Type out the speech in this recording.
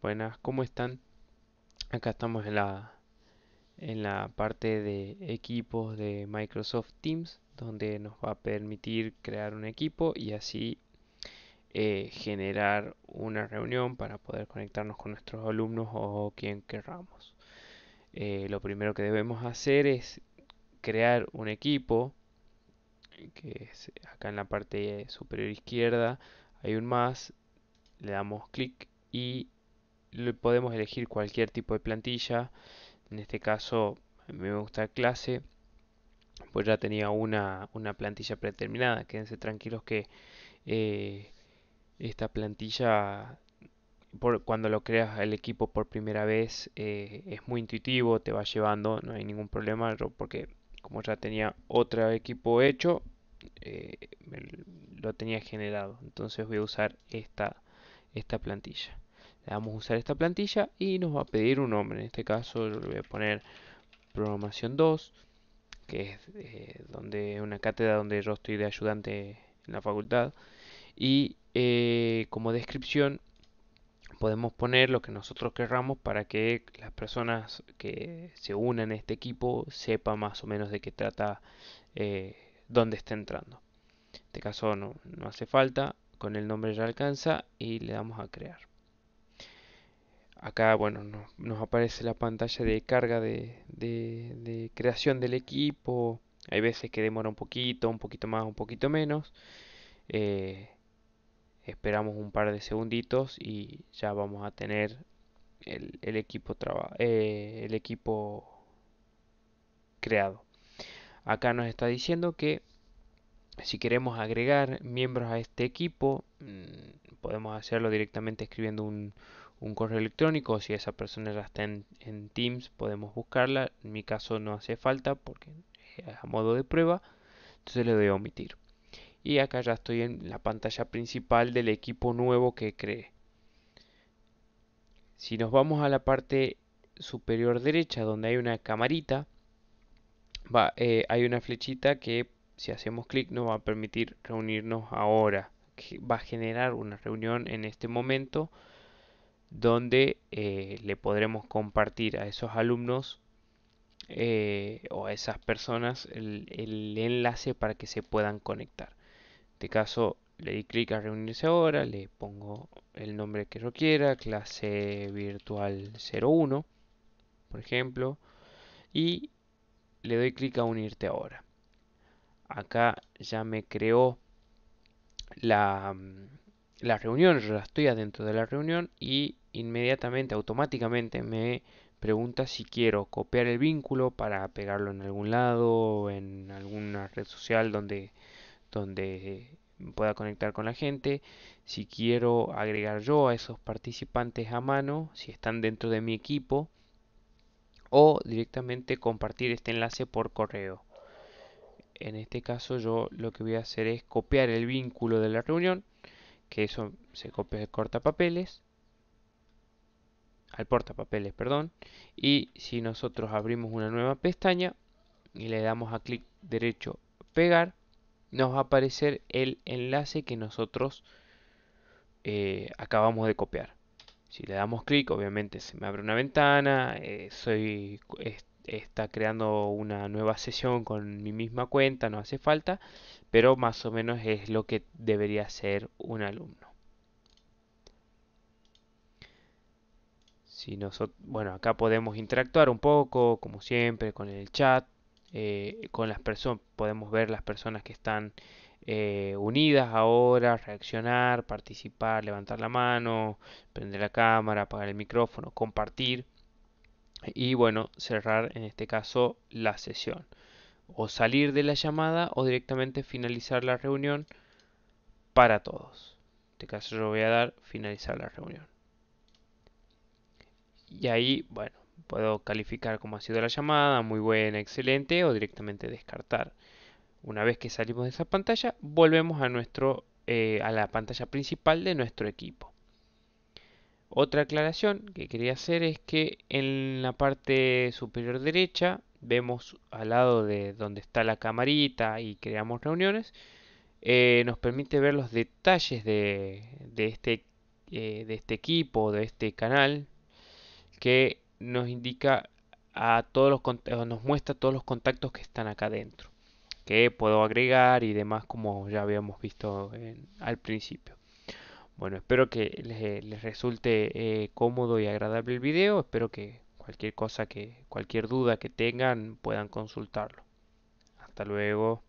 Buenas, ¿cómo están? Acá estamos en la en la parte de equipos de Microsoft Teams donde nos va a permitir crear un equipo y así eh, generar una reunión para poder conectarnos con nuestros alumnos o quien queramos eh, lo primero que debemos hacer es crear un equipo, que es acá en la parte superior izquierda hay un más, le damos clic y le podemos elegir cualquier tipo de plantilla. En este caso me gusta clase, pues ya tenía una, una plantilla predeterminada. Quédense tranquilos que eh, esta plantilla, por, cuando lo creas el equipo por primera vez, eh, es muy intuitivo, te va llevando, no hay ningún problema, porque como ya tenía otro equipo hecho, eh, lo tenía generado. Entonces voy a usar esta, esta plantilla. Le vamos a usar esta plantilla y nos va a pedir un nombre. En este caso le voy a poner programación 2, que es eh, donde una cátedra donde yo estoy de ayudante en la facultad. Y eh, como descripción podemos poner lo que nosotros querramos para que las personas que se unan a este equipo sepa más o menos de qué trata, eh, dónde está entrando. En este caso no, hace falta, con el nombre ya alcanza y le damos a crear. Acá bueno, nos aparece la pantalla de carga de, creación del equipo. Hay veces que demora un poquito, un poquito más, un poquito menos. Eh, esperamos un par de segunditos y ya vamos a tener el, equipo eh, el equipo creado acá nos está diciendo que si queremos agregar miembros a este equipo mm, podemos hacerlo directamente escribiendo un, correo electrónico si esa persona ya está en, en, Teams podemos buscarla en mi caso no hace falta porque es a modo de prueba entonces le doy a omitir y acá ya estoy en la pantalla principal del equipo nuevo que creé. Si nos vamos a la parte superior derecha donde hay una camarita, eh, hay una flechita que si hacemos clic nos va a permitir reunirnos ahora. Va a generar una reunión en este momento donde eh, le podremos compartir a esos alumnos eh, o a esas personas el enlace para que se puedan conectar este caso le di clic a reunirse ahora, le pongo el nombre que yo quiera, clase virtual 01, por ejemplo, y le doy clic a unirte ahora. Acá ya me creó la, la reunión, yo la estoy adentro de la reunión y inmediatamente, automáticamente me pregunta si quiero copiar el vínculo para pegarlo en algún lado, en alguna red social donde donde pueda conectar con la gente. Si quiero agregar yo a esos participantes a mano, si están dentro de mi equipo, o directamente compartir este enlace por correo. En este caso yo lo que voy a hacer es copiar el vínculo de la reunión, que eso se copia de cortapapeles, al portapapeles, perdón, y si nosotros abrimos una nueva pestaña y le damos a clic derecho pegar, nos va a aparecer el enlace que nosotros eh, acabamos de copiar. Si le damos clic, obviamente se me abre una ventana, eh, soy, está creando una nueva sesión con mi misma cuenta, no hace falta, pero más o menos es lo que debería hacer un alumno. Si nosotros, bueno, acá podemos interactuar un poco, como siempre, con el chat, eh, con las personas, podemos ver las personas que están eh, unidas ahora, reaccionar, participar, levantar la mano, prender la cámara, apagar el micrófono, compartir y bueno, cerrar en este caso la sesión. O salir de la llamada o directamente finalizar la reunión para todos. En este caso yo voy a dar finalizar la reunión. Y ahí, bueno, Puedo calificar cómo ha sido la llamada, muy buena, excelente o directamente descartar. Una vez que salimos de esa pantalla, volvemos a, nuestro, eh, a la pantalla principal de nuestro equipo. Otra aclaración que quería hacer es que en la parte superior derecha vemos al lado de donde está la camarita y creamos reuniones, eh, nos permite ver los detalles de, este, eh, de este equipo, de este canal, que nos indica a todos los nos muestra todos los contactos que están acá dentro, que puedo agregar y demás como ya habíamos visto al principio. Bueno, espero que les, eh, resulte eh, cómodo y agradable el video, espero que cualquier cosa que, cualquier duda que tengan puedan consultarlo. Hasta luego.